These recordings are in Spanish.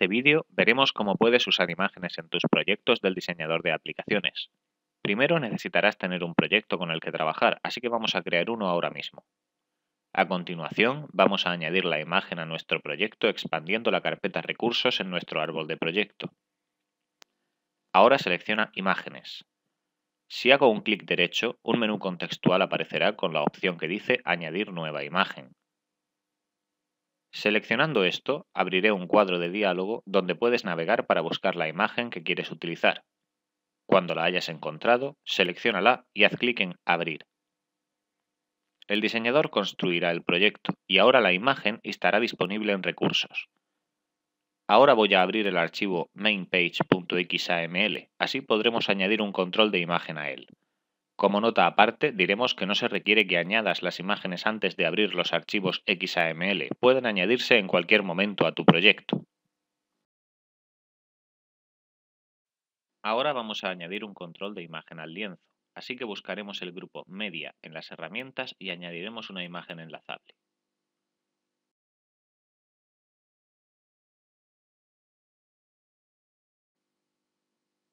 este vídeo veremos cómo puedes usar imágenes en tus proyectos del diseñador de aplicaciones. Primero necesitarás tener un proyecto con el que trabajar, así que vamos a crear uno ahora mismo. A continuación, vamos a añadir la imagen a nuestro proyecto expandiendo la carpeta Recursos en nuestro árbol de proyecto. Ahora selecciona Imágenes. Si hago un clic derecho, un menú contextual aparecerá con la opción que dice Añadir nueva imagen. Seleccionando esto, abriré un cuadro de diálogo donde puedes navegar para buscar la imagen que quieres utilizar. Cuando la hayas encontrado, seleccionala y haz clic en Abrir. El diseñador construirá el proyecto y ahora la imagen estará disponible en recursos. Ahora voy a abrir el archivo mainpage.xaml, así podremos añadir un control de imagen a él. Como nota aparte, diremos que no se requiere que añadas las imágenes antes de abrir los archivos XAML, pueden añadirse en cualquier momento a tu proyecto. Ahora vamos a añadir un control de imagen al lienzo, así que buscaremos el grupo Media en las herramientas y añadiremos una imagen enlazable.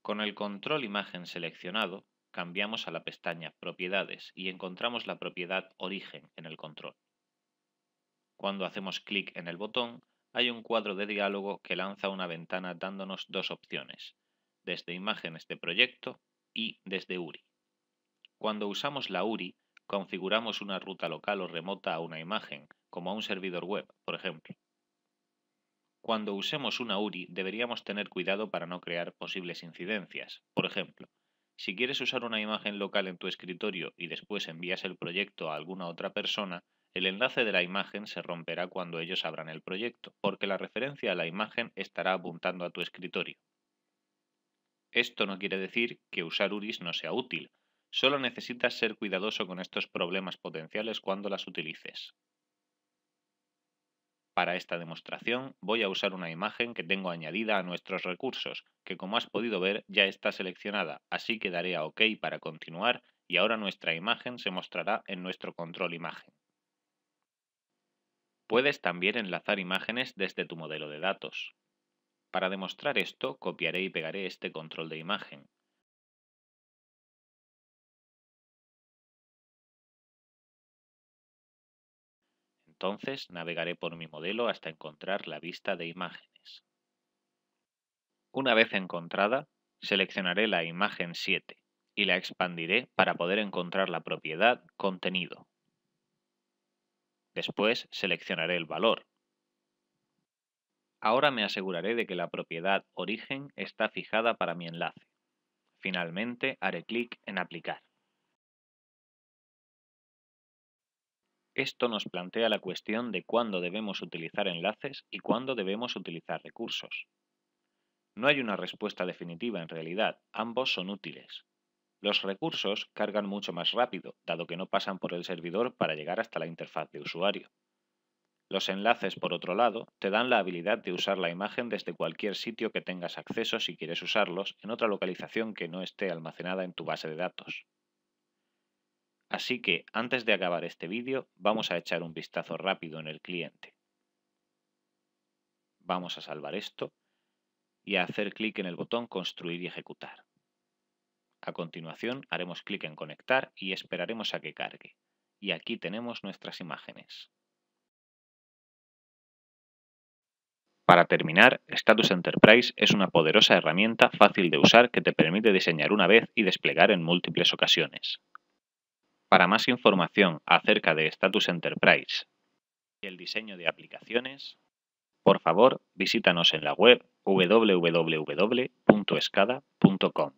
Con el control imagen seleccionado, cambiamos a la pestaña Propiedades y encontramos la propiedad Origen en el control. Cuando hacemos clic en el botón, hay un cuadro de diálogo que lanza una ventana dándonos dos opciones, desde imágenes de proyecto y desde URI. Cuando usamos la URI, configuramos una ruta local o remota a una imagen, como a un servidor web, por ejemplo. Cuando usemos una URI deberíamos tener cuidado para no crear posibles incidencias. Por ejemplo, si quieres usar una imagen local en tu escritorio y después envías el proyecto a alguna otra persona, el enlace de la imagen se romperá cuando ellos abran el proyecto, porque la referencia a la imagen estará apuntando a tu escritorio. Esto no quiere decir que usar URIs no sea útil, solo necesitas ser cuidadoso con estos problemas potenciales cuando las utilices. Para esta demostración voy a usar una imagen que tengo añadida a nuestros recursos, que como has podido ver ya está seleccionada, así que daré a OK para continuar y ahora nuestra imagen se mostrará en nuestro control imagen. Puedes también enlazar imágenes desde tu modelo de datos. Para demostrar esto copiaré y pegaré este control de imagen, Entonces navegaré por mi modelo hasta encontrar la vista de imágenes. Una vez encontrada, seleccionaré la imagen 7 y la expandiré para poder encontrar la propiedad contenido. Después seleccionaré el valor. Ahora me aseguraré de que la propiedad origen está fijada para mi enlace. Finalmente haré clic en aplicar. Esto nos plantea la cuestión de cuándo debemos utilizar enlaces y cuándo debemos utilizar recursos. No hay una respuesta definitiva en realidad, ambos son útiles. Los recursos cargan mucho más rápido, dado que no pasan por el servidor para llegar hasta la interfaz de usuario. Los enlaces, por otro lado, te dan la habilidad de usar la imagen desde cualquier sitio que tengas acceso si quieres usarlos en otra localización que no esté almacenada en tu base de datos. Así que antes de acabar este vídeo vamos a echar un vistazo rápido en el cliente. Vamos a salvar esto y a hacer clic en el botón Construir y ejecutar. A continuación haremos clic en Conectar y esperaremos a que cargue. Y aquí tenemos nuestras imágenes. Para terminar, Status Enterprise es una poderosa herramienta fácil de usar que te permite diseñar una vez y desplegar en múltiples ocasiones. Para más información acerca de Status Enterprise y el diseño de aplicaciones, por favor visítanos en la web www.escada.com.